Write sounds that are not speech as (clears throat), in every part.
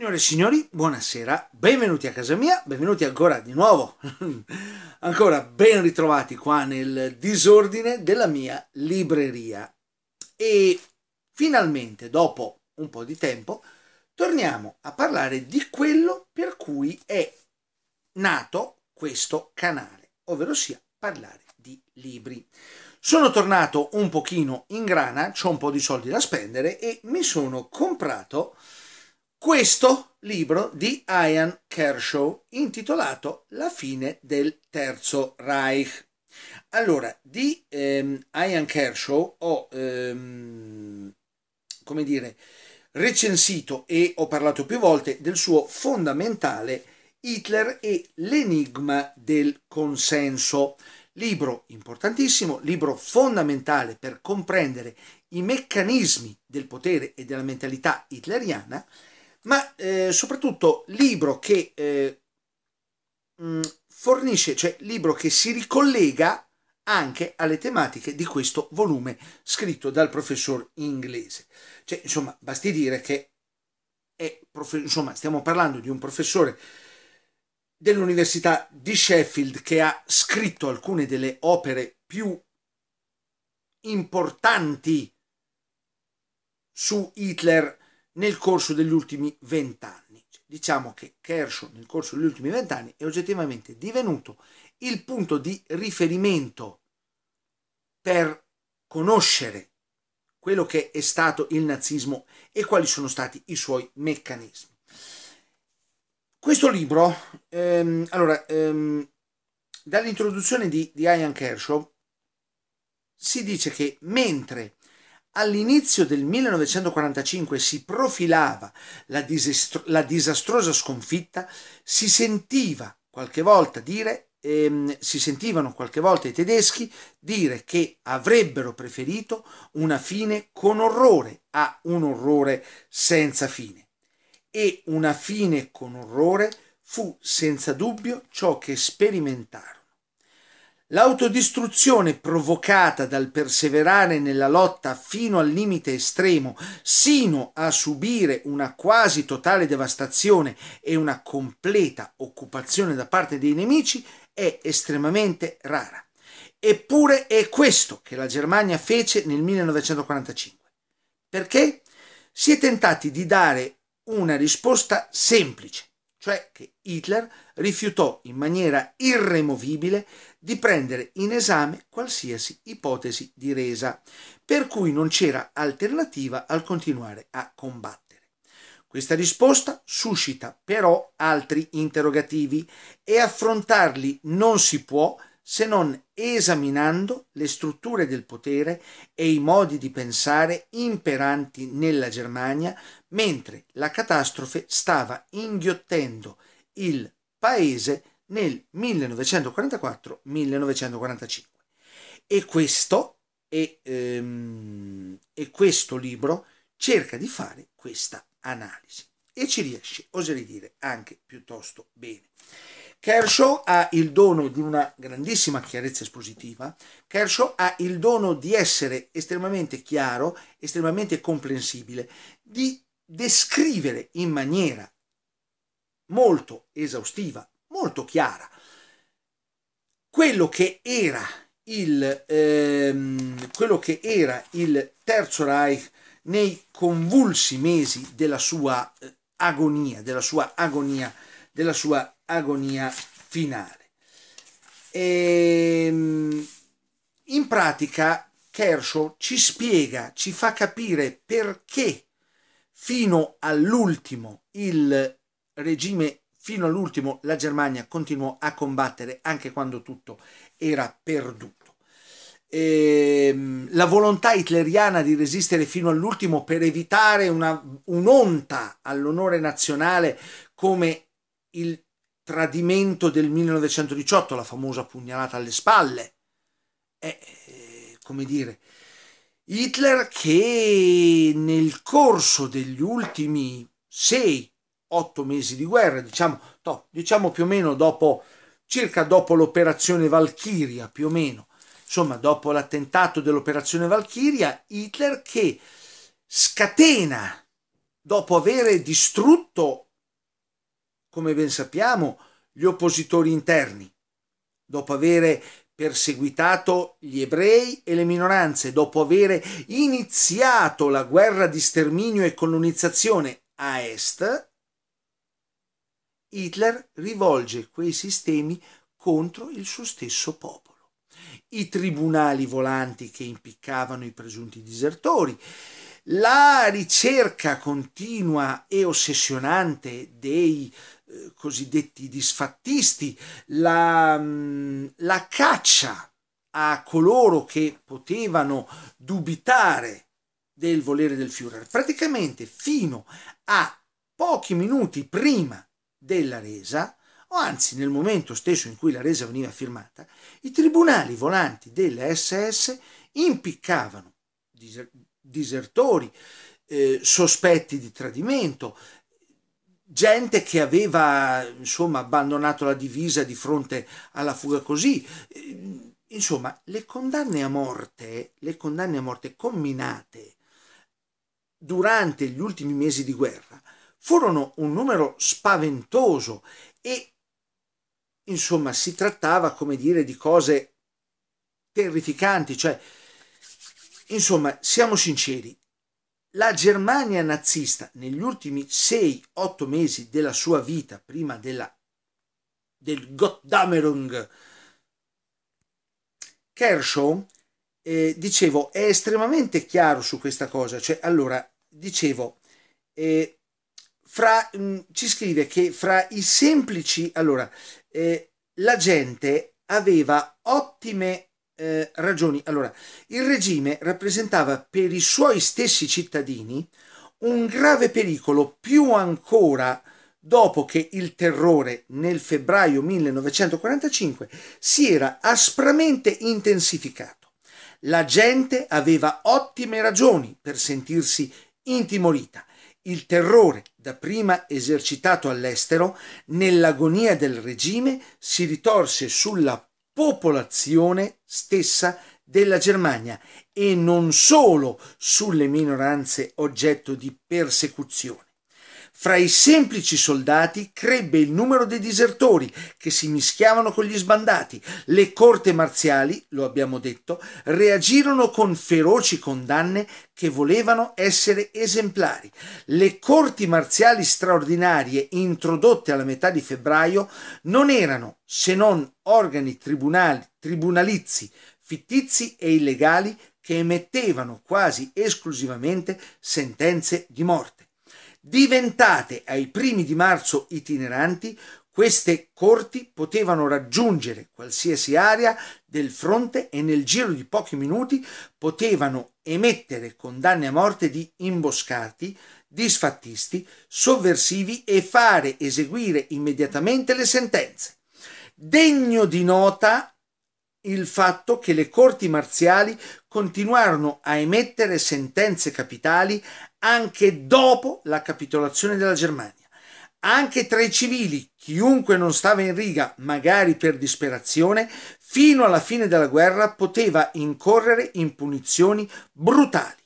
Signore e signori, buonasera, benvenuti a casa mia, benvenuti ancora di nuovo, (laughs) ancora ben ritrovati qua nel disordine della mia libreria. E finalmente, dopo un po' di tempo, torniamo a parlare di quello per cui è nato questo canale, ovvero sia parlare di libri. Sono tornato un pochino in grana, ho un po' di soldi da spendere e mi sono comprato questo libro di Ian Kershaw intitolato La fine del Terzo Reich. Allora, di ehm, Ian Kershaw ho, ehm, come dire, recensito e ho parlato più volte del suo fondamentale Hitler e l'enigma del consenso. Libro importantissimo, libro fondamentale per comprendere i meccanismi del potere e della mentalità hitleriana ma eh, soprattutto libro che eh, mm, fornisce, cioè libro che si ricollega anche alle tematiche di questo volume scritto dal professor inglese. Cioè, insomma, basti dire che è, prof... insomma, stiamo parlando di un professore dell'Università di Sheffield che ha scritto alcune delle opere più importanti su Hitler nel corso degli ultimi vent'anni. Cioè, diciamo che Kershaw nel corso degli ultimi vent'anni è oggettivamente divenuto il punto di riferimento per conoscere quello che è stato il nazismo e quali sono stati i suoi meccanismi. Questo libro, ehm, allora, ehm, dall'introduzione di, di Ian Kershaw si dice che mentre All'inizio del 1945 si profilava la, disastro- la disastrosa sconfitta, si sentiva qualche volta dire ehm, si sentivano qualche volta i tedeschi dire che avrebbero preferito una fine con orrore a un orrore senza fine. E una fine con orrore fu senza dubbio ciò che sperimentarono L'autodistruzione provocata dal perseverare nella lotta fino al limite estremo, sino a subire una quasi totale devastazione e una completa occupazione da parte dei nemici, è estremamente rara. Eppure è questo che la Germania fece nel 1945. Perché? Si è tentati di dare una risposta semplice, cioè che Hitler rifiutò in maniera irremovibile di prendere in esame qualsiasi ipotesi di resa, per cui non c'era alternativa al continuare a combattere. Questa risposta suscita però altri interrogativi e affrontarli non si può se non esaminando le strutture del potere e i modi di pensare imperanti nella Germania mentre la catastrofe stava inghiottendo il paese nel 1944-1945. E questo, e, ehm, e questo libro cerca di fare questa analisi e ci riesce, oserei dire, anche piuttosto bene. Kershaw ha il dono di una grandissima chiarezza espositiva, Kershaw ha il dono di essere estremamente chiaro, estremamente comprensibile, di descrivere in maniera molto esaustiva, molto chiara, quello che era il, ehm, quello che era il Terzo Reich nei convulsi mesi della sua eh, agonia, della sua agonia della sua agonia finale. E, ehm, in pratica Kershaw ci spiega, ci fa capire perché fino all'ultimo il regime fino all'ultimo la Germania continuò a combattere anche quando tutto era perduto. E, ehm, la volontà hitleriana di resistere fino all'ultimo per evitare una, un'onta all'onore nazionale come il tradimento del 1918, la famosa pugnalata alle spalle. È, eh, come dire, Hitler che nel corso degli ultimi 6-8 mesi di guerra, diciamo, no, diciamo più o meno dopo, circa dopo l'operazione Valchiria, più o meno, insomma dopo l'attentato dell'operazione Valchiria, Hitler che scatena, dopo aver distrutto come ben sappiamo, gli oppositori interni. Dopo aver perseguitato gli ebrei e le minoranze, dopo aver iniziato la guerra di sterminio e colonizzazione a est, Hitler rivolge quei sistemi contro il suo stesso popolo. I tribunali volanti che impiccavano i presunti disertori, la ricerca continua e ossessionante dei eh, cosiddetti disfattisti, la, mm, la caccia a coloro che potevano dubitare del volere del Führer, praticamente fino a pochi minuti prima della resa, o anzi nel momento stesso in cui la resa veniva firmata, i tribunali volanti delle SS impiccavano disertori, eh, sospetti di tradimento, gente che aveva insomma, abbandonato la divisa di fronte alla fuga così. Eh, insomma, le condanne a morte, le condanne a morte combinate durante gli ultimi mesi di guerra furono un numero spaventoso e insomma si trattava come dire di cose terrificanti, cioè insomma, siamo sinceri, la Germania nazista negli ultimi 6-8 mesi della sua vita, prima della, del Gottdamerung, Kershaw, eh, dicevo, è estremamente chiaro su questa cosa. Cioè, allora, dicevo, eh, fra, mh, mm, ci scrive che fra i semplici, allora, eh, la gente aveva ottime eh, ragioni. Allora, il regime rappresentava per i suoi stessi cittadini un grave pericolo più ancora dopo che il terrore nel febbraio 1945 si era aspramente intensificato. La gente aveva ottime ragioni per sentirsi intimorita. Il terrore, dapprima esercitato all'estero, nell'agonia del regime si ritorse sulla popolazione stessa della Germania e non solo sulle minoranze oggetto di persecuzione. Fra i semplici soldati crebbe il numero dei disertori che si mischiavano con gli sbandati. Le corte marziali, lo abbiamo detto, reagirono con feroci condanne che volevano essere esemplari. Le corti marziali straordinarie introdotte alla metà di febbraio non erano se non organi tribunali, tribunalizi fittizi e illegali che emettevano quasi esclusivamente sentenze di morte. Diventate ai primi di marzo itineranti, queste corti potevano raggiungere qualsiasi area del fronte e nel giro di pochi minuti potevano emettere condanne a morte di imboscati, disfattisti, sovversivi e fare eseguire immediatamente le sentenze. Degno di nota il fatto che le corti marziali continuarono a emettere sentenze capitali anche dopo la capitolazione della Germania. Anche tra i civili, chiunque non stava in riga, magari per disperazione, fino alla fine della guerra poteva incorrere in punizioni brutali.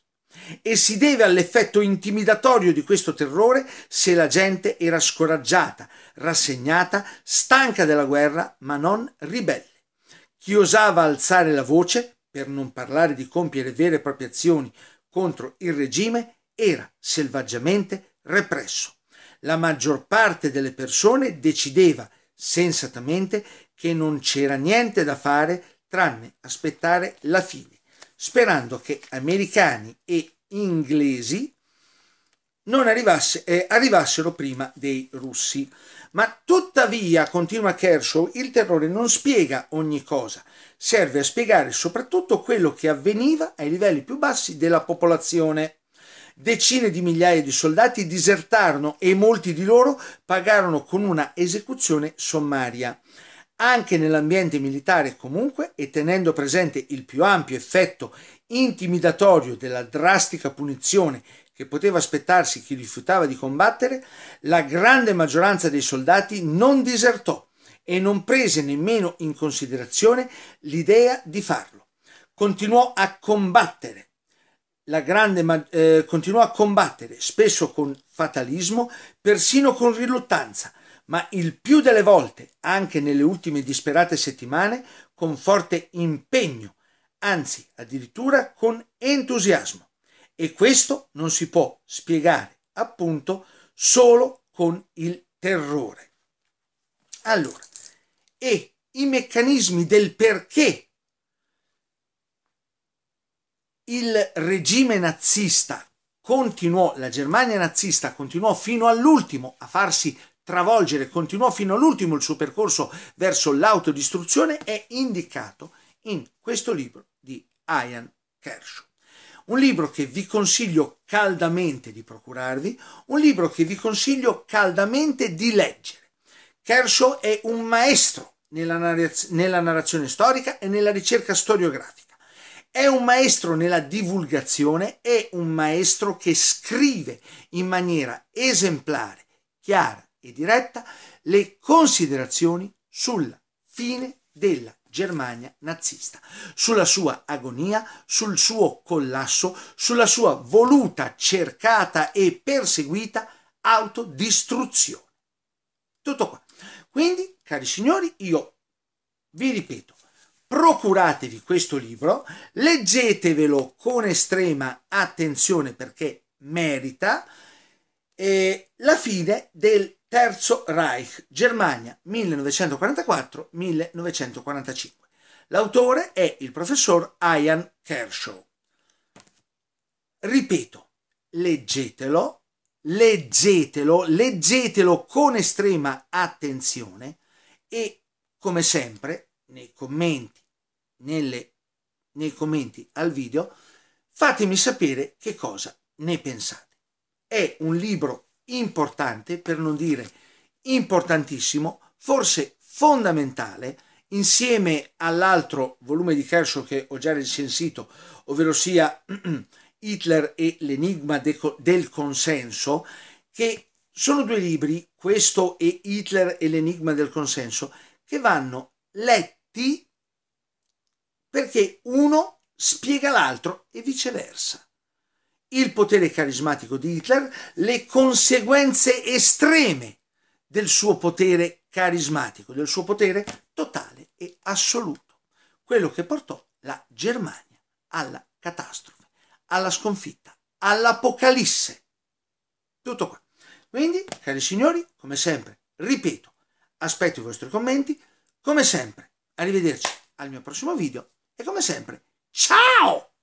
E si deve all'effetto intimidatorio di questo terrore se la gente era scoraggiata, rassegnata, stanca della guerra, ma non ribelle. Chi osava alzare la voce, per non parlare di compiere vere e proprie azioni contro il regime, era selvaggiamente represso. La maggior parte delle persone decideva sensatamente che non c'era niente da fare tranne aspettare la fine, sperando che americani e inglesi non arrivasse, eh, arrivassero prima dei russi. Ma tuttavia, continua Kershaw, il terrore non spiega ogni cosa, serve a spiegare soprattutto quello che avveniva ai livelli più bassi della popolazione. Decine di migliaia di soldati disertarono e molti di loro pagarono con una esecuzione sommaria. Anche nell'ambiente militare comunque, e tenendo presente il più ampio effetto intimidatorio della drastica punizione che poteva aspettarsi chi rifiutava di combattere, la grande maggioranza dei soldati non disertò e non prese nemmeno in considerazione l'idea di farlo. Continuò a combattere la grande eh, continuò a combattere, spesso con fatalismo, persino con riluttanza, ma il più delle volte, anche nelle ultime disperate settimane, con forte impegno, anzi addirittura con entusiasmo. E questo non si può spiegare, appunto, solo con il terrore. Allora, e i meccanismi del perché il regime nazista continuò, la Germania nazista continuò fino all'ultimo a farsi travolgere, continuò fino all'ultimo il suo percorso verso l'autodistruzione, è indicato in questo libro di Ian Kershaw. Un libro che vi consiglio caldamente di procurarvi, un libro che vi consiglio caldamente di leggere. Kershaw è un maestro nella, nella narrazione storica e nella ricerca storiografica è un maestro nella divulgazione, è un maestro che scrive in maniera esemplare, chiara e diretta le considerazioni sulla fine della Germania nazista, sulla sua agonia, sul suo collasso, sulla sua voluta, cercata e perseguita autodistruzione. Tutto qua. Quindi, cari signori, io vi ripeto, procuratevi questo libro, leggetevelo con estrema attenzione perché merita eh, la fine del Terzo Reich, Germania 1944-1945. L'autore è il professor Ian Kershaw. Ripeto, leggetelo, leggetelo, leggetelo con estrema attenzione e come sempre nei commenti, nelle, nei commenti al video, fatemi sapere che cosa ne pensate. È un libro importante, per non dire importantissimo, forse fondamentale, insieme all'altro volume di Kershaw che ho già recensito, ovvero sia (clears throat) Hitler e l'enigma del consenso, che sono due libri, questo e Hitler e l'enigma del consenso, che vanno letti T perché uno spiega l'altro e viceversa. Il potere carismatico di Hitler, le conseguenze estreme del suo potere carismatico, del suo potere totale e assoluto, quello che portò la Germania alla catastrofe, alla sconfitta, all'apocalisse. Tutto qua. Quindi, cari signori, come sempre, ripeto, aspetto i vostri commenti, come sempre Arrivederci al mio prossimo video e come sempre, ciao!